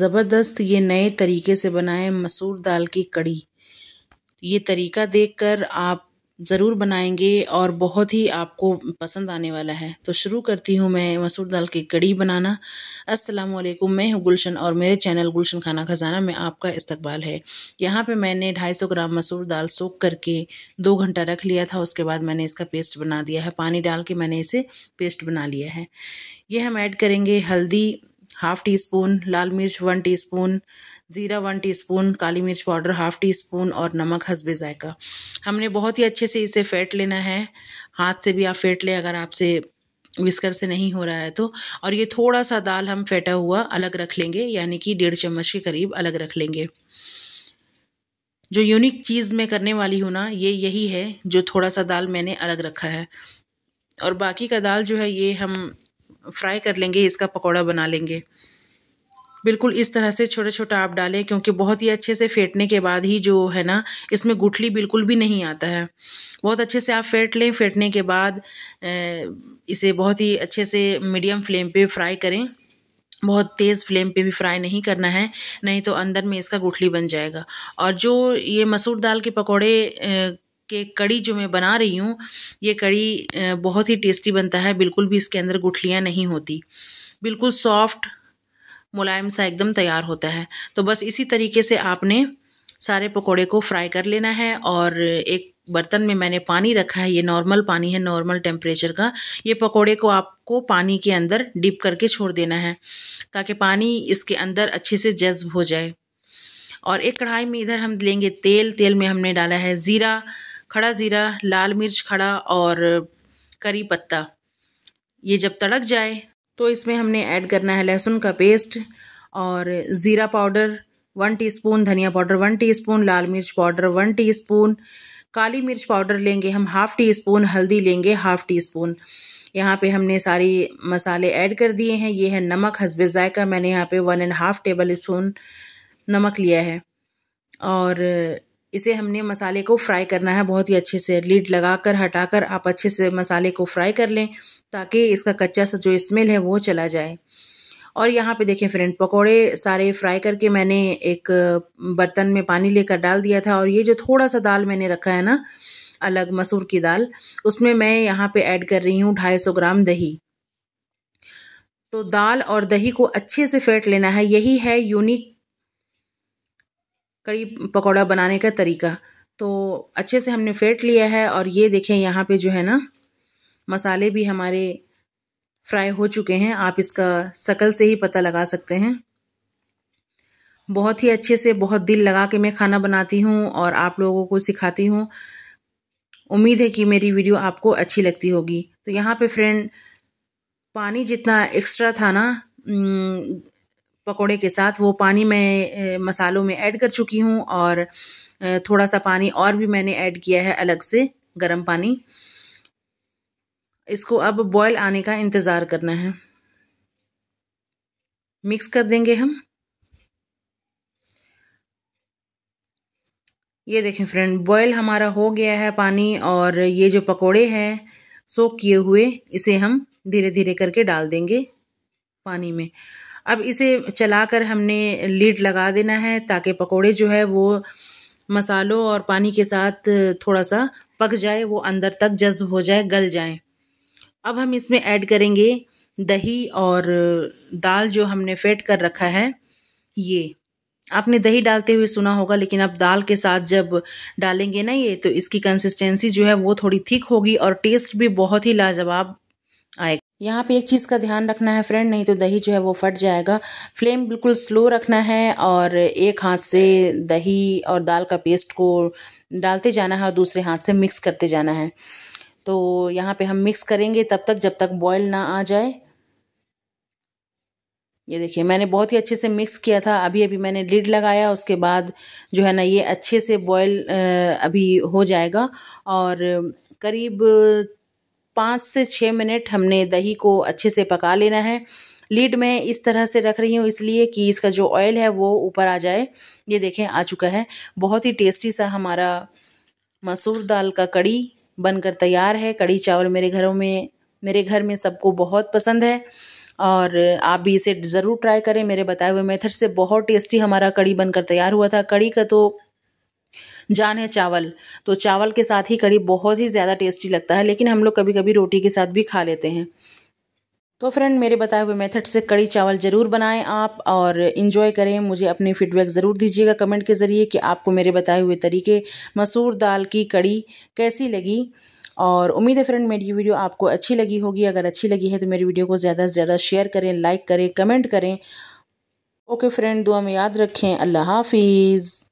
ज़बरदस्त ये नए तरीके से बनाए मसूर दाल की कड़ी ये तरीका देखकर आप ज़रूर बनाएंगे और बहुत ही आपको पसंद आने वाला है तो शुरू करती हूँ मैं मसूर दाल की कड़ी बनाना अस्सलाम वालेकुम मैं हूँ गुलशन और मेरे चैनल गुलशन खाना खजाना में आपका इस्तकबाल है यहाँ पे मैंने 250 ग्राम मसूर दाल सोख करके दो घंटा रख लिया था उसके बाद मैंने इसका पेस्ट बना दिया है पानी डाल के मैंने इसे पेस्ट बना लिया है ये हम ऐड करेंगे हल्दी हाफ टी स्पून लाल मिर्च वन टी स्पून ज़ीरा वन टी स्पून काली मिर्च पाउडर हाफ टी स्पून और नमक हसबे ज़ायका हमने बहुत ही अच्छे से इसे फेंट लेना है हाथ से भी आप फेंट लें अगर आपसे विस्कर से नहीं हो रहा है तो और ये थोड़ा सा दाल हम फेंटा हुआ अलग रख लेंगे यानी कि डेढ़ चम्मच के करीब अलग रख लेंगे जो यूनिक चीज़ मैं करने वाली हूँ ना ये यही है जो थोड़ा सा दाल मैंने अलग रखा है और बाकी का दाल जो है ये हम फ्राई कर लेंगे इसका पकौड़ा बना लेंगे बिल्कुल इस तरह से छोटा छोटा आप डालें क्योंकि बहुत ही अच्छे से फेंटने के बाद ही जो है ना इसमें गुठली बिल्कुल भी नहीं आता है बहुत अच्छे से आप फेंट लें फेंटने के बाद इसे बहुत ही अच्छे से मीडियम फ्लेम पे फ्राई करें बहुत तेज़ फ्लेम पे भी फ्राई नहीं करना है नहीं तो अंदर में इसका गुठली बन जाएगा और जो ये मसूर दाल के पकौड़े के कड़ी जो मैं बना रही हूँ ये कड़ी बहुत ही टेस्टी बनता है बिल्कुल भी इसके अंदर गुठलियाँ नहीं होती बिल्कुल सॉफ्ट मुलायम सा एकदम तैयार होता है तो बस इसी तरीके से आपने सारे पकोड़े को फ्राई कर लेना है और एक बर्तन में मैंने पानी रखा है ये नॉर्मल पानी है नॉर्मल टेम्परेचर का ये पकोड़े को आपको पानी के अंदर डिप करके छोड़ देना है ताकि पानी इसके अंदर अच्छे से जज्ब हो जाए और एक कढ़ाई में इधर हम लेंगे तेल तेल में हमने डाला है ज़ीरा खड़ा ज़ीरा लाल मिर्च खड़ा और करी पत्ता ये जब तड़क जाए तो इसमें हमने ऐड करना है लहसुन का पेस्ट और ज़ीरा पाउडर वन टीस्पून धनिया पाउडर वन टीस्पून लाल मिर्च पाउडर वन टीस्पून काली मिर्च पाउडर लेंगे हम हाफ़ टी स्पून हल्दी लेंगे हाफ़ टी स्पून यहाँ पे हमने सारी मसाले ऐड कर दिए हैं ये है नमक हसब ज़ायका मैंने यहाँ पे one and half tablespoon नमक लिया है और इसे हमने मसाले को फ्राई करना है बहुत ही अच्छे से लीड लगाकर हटाकर आप अच्छे से मसाले को फ्राई कर लें ताकि इसका कच्चा सा जो स्मेल है वो चला जाए और यहाँ पे देखें फ्रेंड पकोड़े सारे फ्राई करके मैंने एक बर्तन में पानी लेकर डाल दिया था और ये जो थोड़ा सा दाल मैंने रखा है ना अलग मसूर की दाल उसमें मैं यहाँ पे ऐड कर रही हूँ ढाई सौ ग्राम दही तो दाल और दही को अच्छे से फेंट लेना है यही है यूनिक कड़ी पकौड़ा बनाने का तरीका तो अच्छे से हमने फेंट लिया है और ये देखें यहाँ पे जो है ना मसाले भी हमारे फ्राई हो चुके हैं आप इसका शकल से ही पता लगा सकते हैं बहुत ही अच्छे से बहुत दिल लगा के मैं खाना बनाती हूँ और आप लोगों को सिखाती हूँ उम्मीद है कि मेरी वीडियो आपको अच्छी लगती होगी तो यहाँ पे फ्रेंड पानी जितना एक्स्ट्रा था ना पकोड़े के साथ वो पानी मैं मसालों में ऐड कर चुकी हूँ और थोड़ा सा पानी और भी मैंने ऐड किया है अलग से गर्म पानी इसको अब बॉयल आने का इंतज़ार करना है मिक्स कर देंगे हम ये देखें फ्रेंड बॉयल हमारा हो गया है पानी और ये जो पकोड़े हैं सोख किए हुए इसे हम धीरे धीरे करके डाल देंगे पानी में अब इसे चलाकर हमने लीड लगा देना है ताकि पकोड़े जो है वो मसालों और पानी के साथ थोड़ा सा पक जाए वो अंदर तक जज्ब हो जाए गल जाए अब हम इसमें ऐड करेंगे दही और दाल जो हमने फेट कर रखा है ये आपने दही डालते हुए सुना होगा लेकिन अब दाल के साथ जब डालेंगे ना ये तो इसकी कंसिस्टेंसी जो है वो थोड़ी थिक होगी और टेस्ट भी बहुत ही लाजवाब यहाँ पे एक चीज़ का ध्यान रखना है फ्रेंड नहीं तो दही जो है वो फट जाएगा फ्लेम बिल्कुल स्लो रखना है और एक हाथ से दही और दाल का पेस्ट को डालते जाना है और दूसरे हाथ से मिक्स करते जाना है तो यहाँ पे हम मिक्स करेंगे तब तक जब तक बॉयल ना आ जाए ये देखिए मैंने बहुत ही अच्छे से मिक्स किया था अभी अभी मैंने लिड लगाया उसके बाद जो है ना ये अच्छे से बॉयल अभी हो जाएगा और करीब पाँच से छः मिनट हमने दही को अच्छे से पका लेना है लीड में इस तरह से रख रही हूँ इसलिए कि इसका जो ऑयल है वो ऊपर आ जाए ये देखें आ चुका है बहुत ही टेस्टी सा हमारा मसूर दाल का कड़ी बनकर तैयार है कड़ी चावल मेरे घरों में मेरे घर में सबको बहुत पसंद है और आप भी इसे ज़रूर ट्राई करें मेरे बताए हुए मेथड से बहुत टेस्टी हमारा कड़ी बनकर तैयार हुआ था कड़ी का तो जान है चावल तो चावल के साथ ही कड़ी बहुत ही ज़्यादा टेस्टी लगता है लेकिन हम लोग कभी कभी रोटी के साथ भी खा लेते हैं तो फ्रेंड मेरे बताए हुए मेथड से कड़ी चावल ज़रूर बनाएं आप और इन्जॉय करें मुझे अपनी फीडबैक ज़रूर दीजिएगा कमेंट के ज़रिए कि आपको मेरे बताए हुए तरीके मसूर दाल की कड़ी कैसी लगी और उम्मीद है फ्रेंड मेरी वीडियो आपको अच्छी लगी होगी अगर अच्छी लगी है तो मेरी वीडियो को ज़्यादा से ज़्यादा शेयर करें लाइक करें कमेंट करें ओके फ्रेंड दुआ में याद रखें अल्लाह हाफिज़